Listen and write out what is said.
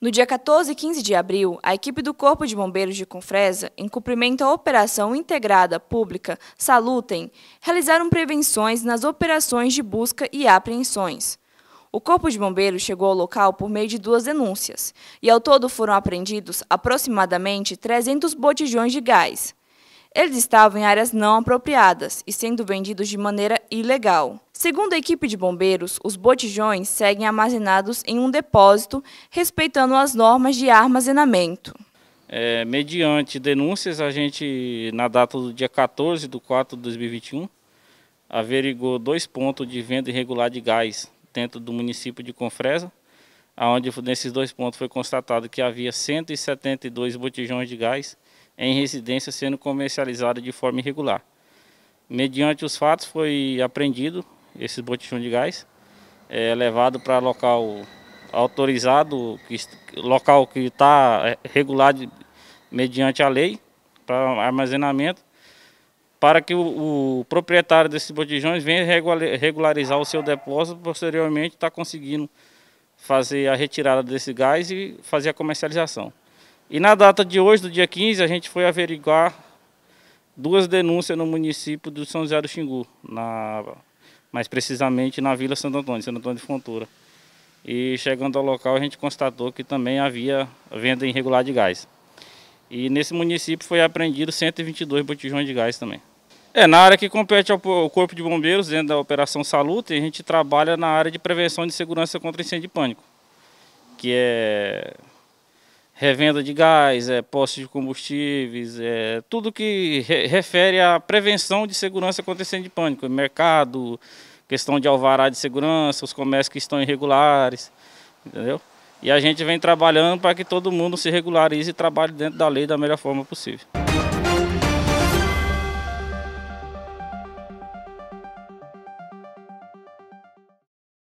No dia 14 e 15 de abril, a equipe do Corpo de Bombeiros de Confresa, em cumprimento à Operação Integrada Pública Salutem, realizaram prevenções nas operações de busca e apreensões. O Corpo de Bombeiros chegou ao local por meio de duas denúncias, e ao todo foram apreendidos aproximadamente 300 botijões de gás. Eles estavam em áreas não apropriadas e sendo vendidos de maneira ilegal. Segundo a equipe de bombeiros, os botijões seguem armazenados em um depósito, respeitando as normas de armazenamento. É, mediante denúncias, a gente, na data do dia 14 de 4 de 2021, averigou dois pontos de venda irregular de gás dentro do município de Confresa, onde nesses dois pontos foi constatado que havia 172 botijões de gás em residência sendo comercializado de forma irregular. Mediante os fatos, foi apreendido esses botijões de gás, é levado para local autorizado, que, local que está é, regulado mediante a lei para armazenamento, para que o, o proprietário desses botijões venha regularizar o seu depósito, posteriormente está conseguindo fazer a retirada desse gás e fazer a comercialização. E na data de hoje, do dia 15, a gente foi averiguar duas denúncias no município do São José do Xingu, na mais precisamente na Vila Santo Antônio, Santo Antônio de Fontoura. E chegando ao local, a gente constatou que também havia venda irregular de gás. E nesse município foi apreendido 122 botijões de gás também. É, na área que compete ao Corpo de Bombeiros, dentro da Operação Salute, a gente trabalha na área de prevenção de segurança contra incêndio e pânico, que é revenda de gás, é, postos de combustíveis, é, tudo que re refere à prevenção de segurança acontecendo de pânico, mercado, questão de alvará de segurança, os comércios que estão irregulares, entendeu? E a gente vem trabalhando para que todo mundo se regularize e trabalhe dentro da lei da melhor forma possível.